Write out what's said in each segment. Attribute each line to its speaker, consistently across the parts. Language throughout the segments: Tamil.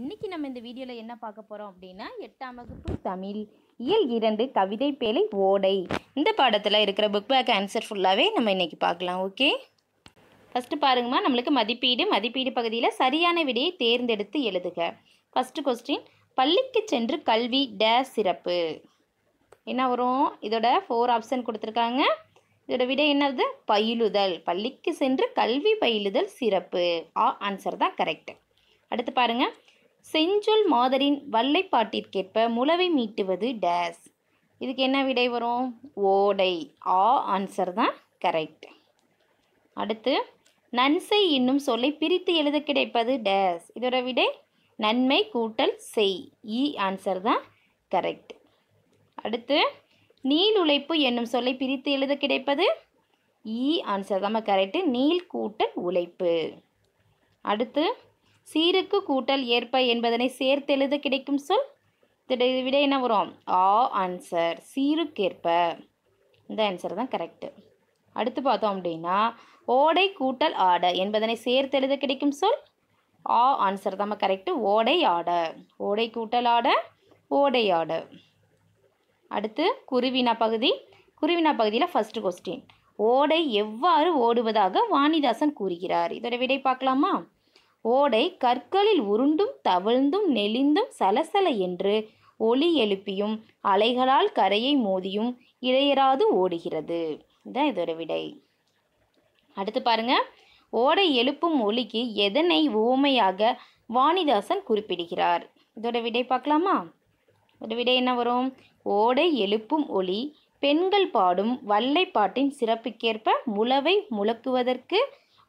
Speaker 1: இன்னைக்கு நம்ம இந்த வீடியோவில் என்ன பார்க்க போகிறோம் அப்படின்னா எட்டாம் வகுப்பு தமிழ் இயல் இரண்டு கவிதை பேலை ஓடை இந்த பாடத்தில் இருக்கிற புக் பேக் ஆன்சர் ஃபுல்லாகவே நம்ம இன்னைக்கு பார்க்கலாம் ஓகே ஃபஸ்ட்டு பாருங்கம்மா நம்மளுக்கு மதிப்பீடு மதிப்பீடு பகுதியில் சரியான விடையை தேர்ந்தெடுத்து எழுதுக ஃபஸ்ட்டு கொஸ்டின் பள்ளிக்கு சென்று கல்வி டே சிறப்பு என்ன வரும் இதோட ஃபோர் ஆப்ஷன் கொடுத்துருக்காங்க இதோட விடை என்னது பயிலுதல் பள்ளிக்கு சென்று கல்வி பயிலுதல் சிறப்பு ஆ ஆன்சர் தான் கரெக்ட் அடுத்து பாருங்கள் செஞ்சொல் மாதரின் வல்லைப்பாட்டிற்கேற்ப முளவை மீட்டுவது டேஸ் இதுக்கு என்ன விடை வரும் ஓடை ஆ ஆன்சர் தான் கரெக்ட் அடுத்து நன்சை என்னும் சொல்லை பிரித்து எழுத கிடைப்பது டேஸ் இதோட விடை நன்மை கூட்டல் செய் இ ஆன்சர் தான் கரெக்ட் அடுத்து நீள் உழைப்பு என்னும் சொல்லை பிரித்து எழுத கிடைப்பது இ ஆன்சர் தான் கரெக்டு நீள் கூட்டல் உழைப்பு அடுத்து சீருக்கு கூட்டல் ஏற்ப என்பதனை சேர்த்தெழுத கிடைக்கும் சொல் விடை என்ன வரும் ஆ ஆன்சர் சீருக்கேற்ப இந்த ஆன்சர் தான் கரெக்டு அடுத்து பார்த்தோம் அப்படின்னா ஓடை கூட்டல் ஆட என்பதனை சேர்த்தெழுத கிடைக்கும் சொல் ஆ ஆன்சர் தான் கரெக்டு ஓடை ஆட ஓடை கூட்டல் ஆட ஓடை ஆட அடுத்து குருவினா பகுதி குருவினா பகுதியில் ஃபஸ்ட்டு கொஸ்டின் ஓடை எவ்வாறு ஓடுவதாக வாணிதாசன் கூறுகிறார் இதோட விடை பார்க்கலாமா ஓடை கற்களில் உருண்டும் தவழ்ந்தும் நெளிந்தும் சலசல என்று ஒளி எழுப்பியும் அலைகளால் கரையை மோதியும் இடையராது ஓடுகிறது இதுதான் இதோட விடை அடுத்து பாருங்க ஓடை எழுப்பும் ஒளிக்கு எதனை உவமையாக வாணிதாசன் குறிப்பிடுகிறார் இதோட விடை பார்க்கலாமா இதோட விடை என்ன வரும் ஓடை எழுப்பும் ஒளி பெண்கள் பாடும் வல்லை பாட்டின் சிறப்புக்கேற்ப முளவை முழக்குவதற்கு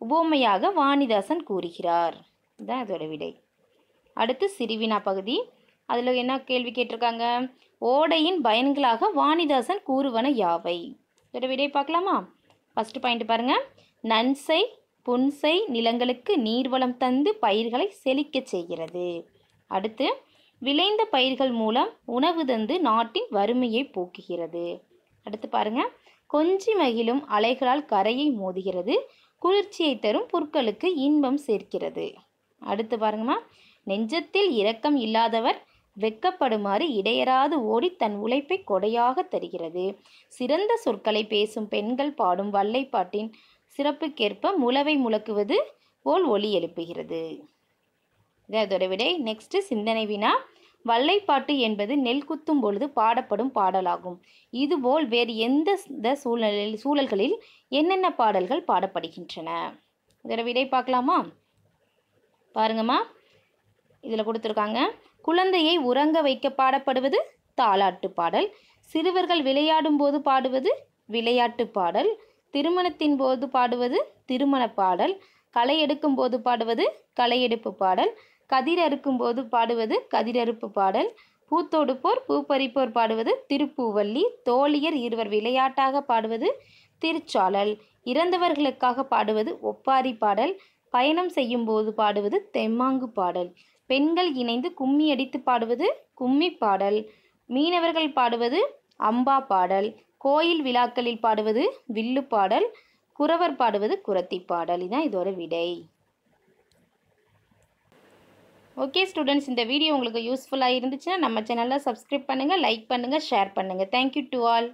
Speaker 1: உபமையாக வாணிதாசன் கூறுகிறார் இதுதான் அதோட விடை அடுத்து சிறுவினா பகுதி அதில் என்ன கேள்வி கேட்டிருக்காங்க ஓடையின் பயன்களாக வாணிதாசன் கூறுவன யாவை இதோட விடை பார்க்கலாமா ஃபஸ்ட்டு பாயிண்ட் பாருங்கள் நன்சை புன்சை நிலங்களுக்கு நீர்வளம் தந்து பயிர்களை செழிக்கச் செய்கிறது அடுத்து விளைந்த பயிர்கள் மூலம் உணவு தந்து நாட்டின் வறுமையை போக்குகிறது அடுத்து பாருங்கள் கொஞ்சி மகிழும் அலைகளால் கரையை மோதுகிறது குளிர்ச்சியை தரும் பொருட்களுக்கு இன்பம் சேர்க்கிறது அடுத்து பாருங்கம்மா நெஞ்சத்தில் இரக்கம் இல்லாதவர் வெக்கப்படுமாறு இடையராது ஓடி தன் உழைப்பை கொடையாக தருகிறது சிறந்த சொற்களை பேசும் பெண்கள் பாடும் வல்லைப்பாட்டின் சிறப்புக்கேற்ப முளவை முழக்குவது போல் ஒளி எழுப்புகிறது இதை விடை நெக்ஸ்ட் சிந்தனை வினா வல்லைப்பாட்டு என்பது நெல் குத்தும் பொழுது பாடப்படும் பாடலாகும் இதுபோல் வேறு எந்த சூழலில் சூழல்களில் என்னென்ன பாடல்கள் பாடப்படுகின்றன இதோட விடை பார்க்கலாமா பாருங்கம்மா இதில் கொடுத்துருக்காங்க குழந்தையை உறங்க வைக்க பாடப்படுவது தாளாட்டு பாடல் சிறுவர்கள் விளையாடும் போது பாடுவது விளையாட்டு பாடல் திருமணத்தின் போது பாடுவது திருமண பாடல் களை எடுக்கும் போது பாடுவது களையெடுப்பு பாடல் கதிர் அறுக்கும்போது பாடுவது கதிரறுப்பு பாடல் பூத்தொடுப்போர் பூப்பறிப்போர் பாடுவது திருப்பூவல்லி தோழியர் இருவர் விளையாட்டாக பாடுவது திருச்சாளல் இறந்தவர்களுக்காக பாடுவது ஒப்பாரி பாடல் பயணம் செய்யும் போது பாடுவது தெம்மாங்கு பாடல் பெண்கள் இணைந்து கும்மி அடித்து பாடுவது கும்மி பாடல் மீனவர்கள் பாடுவது அம்பா பாடல் கோயில் விழாக்களில் பாடுவது வில்லு பாடல் குறவர் பாடுவது குரத்தி பாடல் இதுதான் இதோட விடை ஓகே ஸ்டூடெண்ட்ஸ் இந்த வீடியோ உங்களுக்கு யூஸ்ஃபுல்லாக இருந்துச்சுன்னா நம்ம சேனலில் சப்ஸ்கிரைப் பண்ணுங்கள் லைக் பண்ணுங்கள் ஷேர் பண்ணுங்கள் தேங்க்யூ டு ஆல்